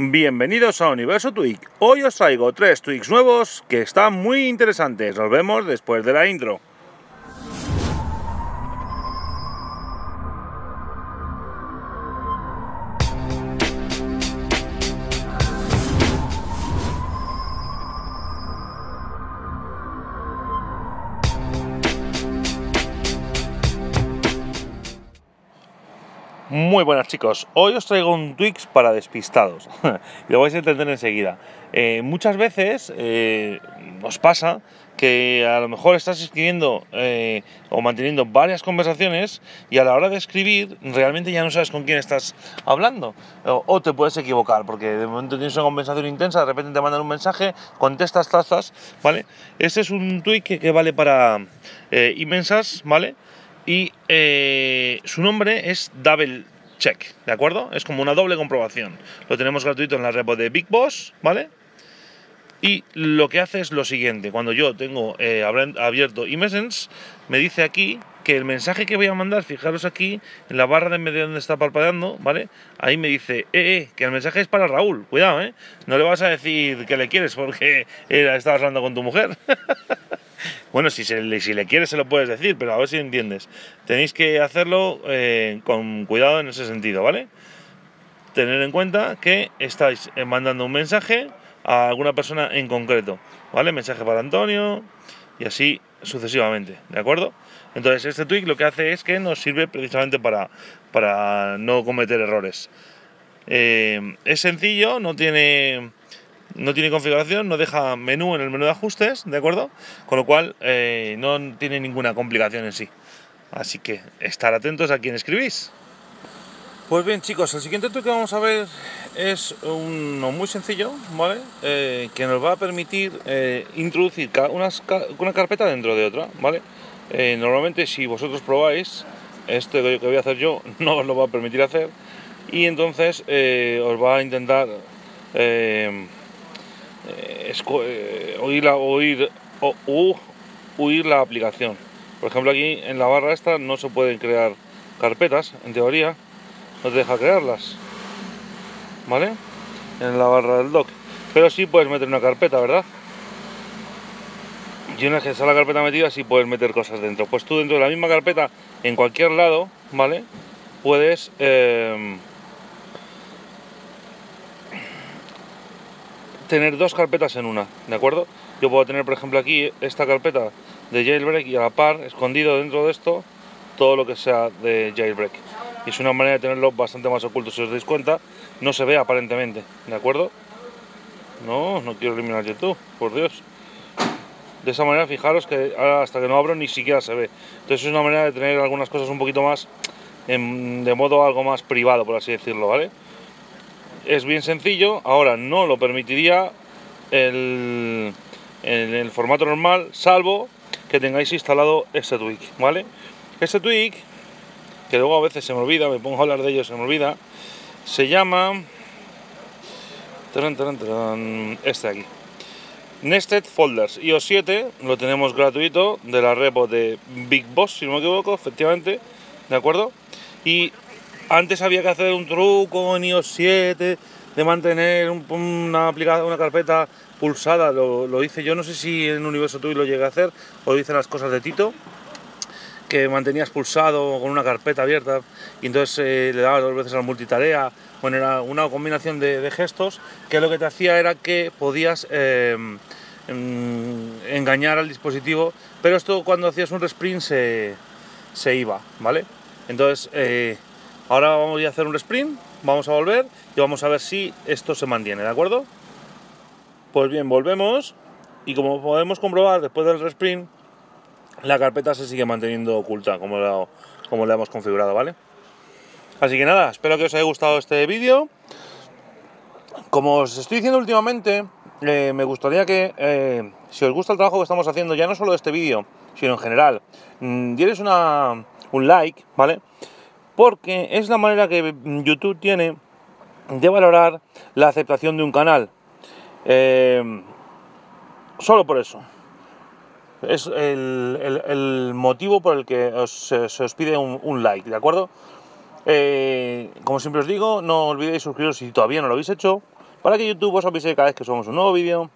Bienvenidos a Universo Tweak, Hoy os traigo tres tweaks nuevos que están muy interesantes. Nos vemos después de la intro. Muy buenas chicos, hoy os traigo un Twix para despistados, lo vais a entender enseguida. Eh, muchas veces os eh, nos pasa que a lo mejor estás escribiendo eh, o manteniendo varias conversaciones y a la hora de escribir realmente ya no sabes con quién estás hablando o, te puedes equivocar porque de momento tienes una conversación intensa, de repente te mandan un mensaje, contestas tazas, ¿vale? Este es un tweet que, que vale para inmensas, ¿vale? Y eh, su nombre es Double Check, ¿de acuerdo? Es como una doble comprobación. Lo tenemos gratuito en la repo de Big Boss, ¿vale? Y lo que hace es lo siguiente, cuando yo tengo eh, abierto eMessage, me dice aquí que el mensaje que voy a mandar, fijaros aquí, en la barra de medio donde está parpadeando, ¿vale? Ahí me dice, eh, eh, que el mensaje es para Raúl, cuidado, ¿eh? No le vas a decir que le quieres porque eh, estabas hablando con tu mujer. Bueno, si, le, quieres se lo puedes decir, pero a ver si entiendes. Tenéis que hacerlo eh, con cuidado en ese sentido, ¿vale? Tener en cuenta que estáis eh, mandando un mensaje a alguna persona en concreto, ¿vale? Mensaje para Antonio y así sucesivamente, ¿de acuerdo? Entonces este tweak lo que hace es que nos sirve precisamente para, para no cometer errores. Eh, es sencillo, no tiene no tiene configuración, no deja menú en el menú de ajustes, ¿de acuerdo? Con lo cual eh, no tiene ninguna complicación en sí. Así que estar atentos a quien escribís. Pues bien chicos, el siguiente truco que vamos a ver es uno muy sencillo, ¿vale? Eh, que nos va a permitir eh, introducir una carpeta dentro de otra, ¿vale? normalmente si vosotros probáis, esto que voy a hacer yo no os lo va a permitir hacer y entonces os va a intentar eh, oír, la, oír, o, la aplicación. Por ejemplo, aquí en la barra esta no se pueden crear carpetas, en teoría, no te deja crearlas. ¿Vale? En la barra del dock. Pero sí puedes meter una carpeta, ¿verdad? Y una vez que está la carpeta metida, sí puedes meter cosas dentro. Pues tú dentro de la misma carpeta, en cualquier lado, ¿vale? Puedes... Eh, tener dos carpetas en una, ¿de acuerdo? Yo puedo tener, por ejemplo, aquí esta carpeta de jailbreak y a la par, escondido dentro de esto, todo lo que sea de jailbreak. es una manera de tenerlo bastante más oculto, si os dais cuenta, no se ve aparentemente, ¿de acuerdo? No, no quiero eliminar YouTube, por Dios. De esa manera, fijaros que ahora hasta que no abro ni siquiera se ve. Entonces es una manera de tener algunas cosas un poquito más, de modo algo más privado, por así decirlo, ¿vale? es bien sencillo, ahora no lo permitiría el, en el formato normal, salvo que tengáis instalado este tweak, ¿vale? Este tweak, que luego a veces se me olvida, me pongo a hablar de ello, se me olvida, se llama... Este de aquí. Nested Folders iOS 7 lo tenemos gratuito de la repo de Big Boss, si no me equivoco, efectivamente, ¿de acuerdo? Y antes había que hacer un truco en iOS 7 de mantener una, una carpeta pulsada. Lo, hice yo, no sé si en Universo tuyo lo llegué a hacer o dicen las cosas de Tito que mantenías pulsado con una carpeta abierta y entonces eh, le dabas dos veces al multitarea. Bueno, era una combinación de, gestos que lo que te hacía era que podías em, em, engañar al dispositivo, pero esto cuando hacías un resprint se, se iba, ¿vale? Entonces eh, Ahora vamos a hacer un sprint, vamos a volver y vamos a ver si esto se mantiene, ¿de acuerdo? Pues bien, volvemos y como podemos comprobar después del resprint, la carpeta se sigue manteniendo oculta como la, como hemos configurado, ¿vale? Así que nada, espero que os haya gustado este vídeo. Como os estoy diciendo últimamente, eh, me gustaría que, eh, si os gusta el trabajo que estamos haciendo, ya no solo este vídeo, sino en general, mmm, un like, ¿vale? porque es la manera que YouTube tiene de valorar la aceptación de un canal. Eh, solo por eso. Es el, motivo por el que se, os pide un, like, ¿de acuerdo? Eh, como siempre os digo, no olvidéis suscribiros si todavía no lo habéis hecho, para que YouTube os avise cada vez que subamos un nuevo vídeo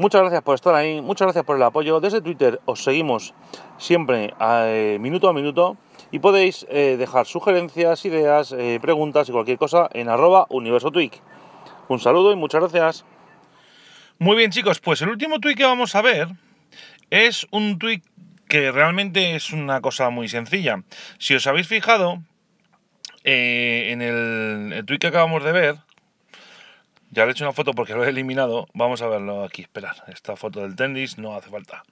Muchas gracias por estar ahí, muchas gracias por el apoyo. Desde Twitter os seguimos siempre a, eh, minuto a minuto y podéis eh, dejar sugerencias, ideas, eh, preguntas y cualquier cosa en arroba universo tweet. Un saludo y muchas gracias. Muy bien chicos, pues el último tweet que vamos a ver es un tweet que realmente es una cosa muy sencilla. Si os habéis fijado, en el, el tweet que acabamos de ver, ya le he hecho una foto porque lo he eliminado. Vamos a verlo aquí. Esperar. Esta foto del tenis no hace falta.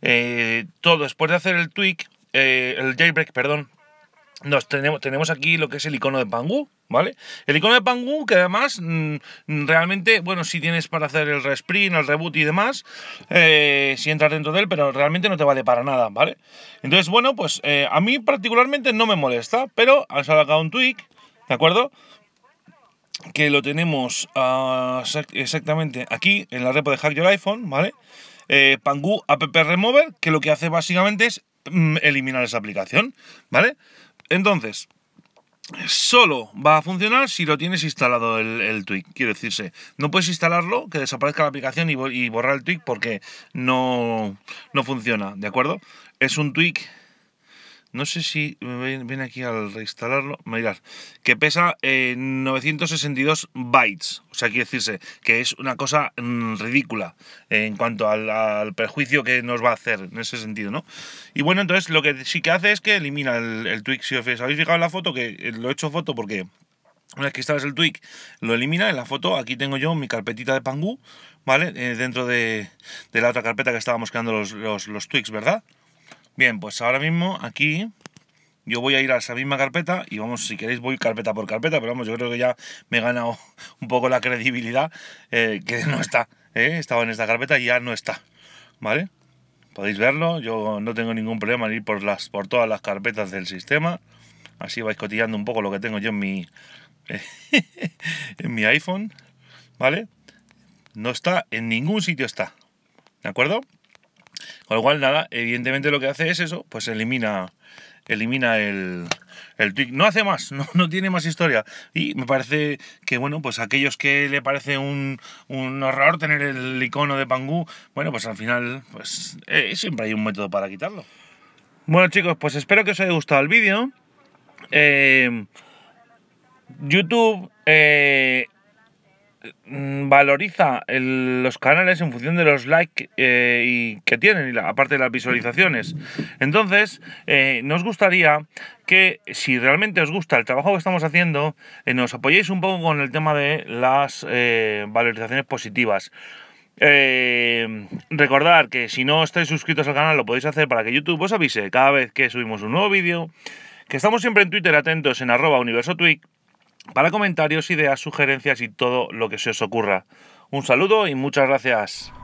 Eh, todo después de hacer el tweak, eh, el jailbreak, perdón. Nos tenemos, aquí lo que es el icono de Pangu, ¿vale? El icono de Pangu, que además mm, realmente, bueno, si tienes para hacer el resprint, el reboot y demás, eh, si entras dentro de él, pero realmente no te vale para nada, ¿vale? Entonces, bueno, pues a mí particularmente no me molesta, pero has sacado un tweak, ¿de acuerdo? que lo tenemos ah, exactamente aquí en la repo de Hack Your iPhone, ¿vale? Eh, Pangu App Remover, que lo que hace básicamente es mm, eliminar esa aplicación, ¿vale? Entonces, solo va a funcionar si lo tienes instalado el, tweak, quiero decirse. No puedes instalarlo, que desaparezca la aplicación y, borrar el tweak porque no, no funciona, ¿de acuerdo? Es un tweak no sé si viene aquí al reinstalarlo. Mirad, que pesa 962 eh, bytes. O sea, quiere decirse que es una cosa mm, ridícula en cuanto al, perjuicio que nos va a hacer en ese sentido, ¿no? Y bueno, entonces lo que sí que hace es que elimina el, el si os habéis fijado en la foto, que eh, lo he hecho foto porque una vez que instalas el tweak, lo elimina en la foto. Aquí tengo yo mi carpetita de Pangu, ¿vale? Eh, dentro de, la otra carpeta que estábamos creando los, los, los tweaks, ¿verdad? Bien, pues ahora mismo aquí yo voy a ir a esa misma carpeta y vamos, si queréis voy carpeta por carpeta, pero vamos, yo creo que ya me he ganado un poco la credibilidad eh, que no está. Eh, estaba en esta carpeta y ya no está, ¿vale? Podéis verlo, yo no tengo ningún problema en ir por, las, por todas las carpetas del sistema. Así vais cotillando un poco lo que tengo yo en mi, en mi iPhone, ¿vale? No está, en ningún sitio está, ¿de acuerdo? Con lo cual, nada, evidentemente lo que hace es eso, pues elimina, elimina el, el tweak. No hace más, no, tiene más historia. Y me parece que, bueno, pues aquellos que le parece un, un horror tener el icono de Pangu, bueno, pues al final, pues eh, siempre hay un método para quitarlo. Bueno chicos, pues espero que os haya gustado el vídeo. Eh, YouTube eh, Mm, valoriza los canales en función de los likes eh, y que tienen, y aparte de las visualizaciones. Entonces, eh, nos gustaría que si realmente os gusta el trabajo que estamos haciendo, eh, nos apoyéis un poco con el tema de las valorizaciones positivas. Recordad recordar que si no estáis suscritos al canal lo podéis hacer para que YouTube os avise cada vez que subimos un nuevo vídeo. Que estamos siempre en Twitter atentos en arroba universo para comentarios, ideas, sugerencias y todo lo que se os ocurra. Un saludo y muchas gracias.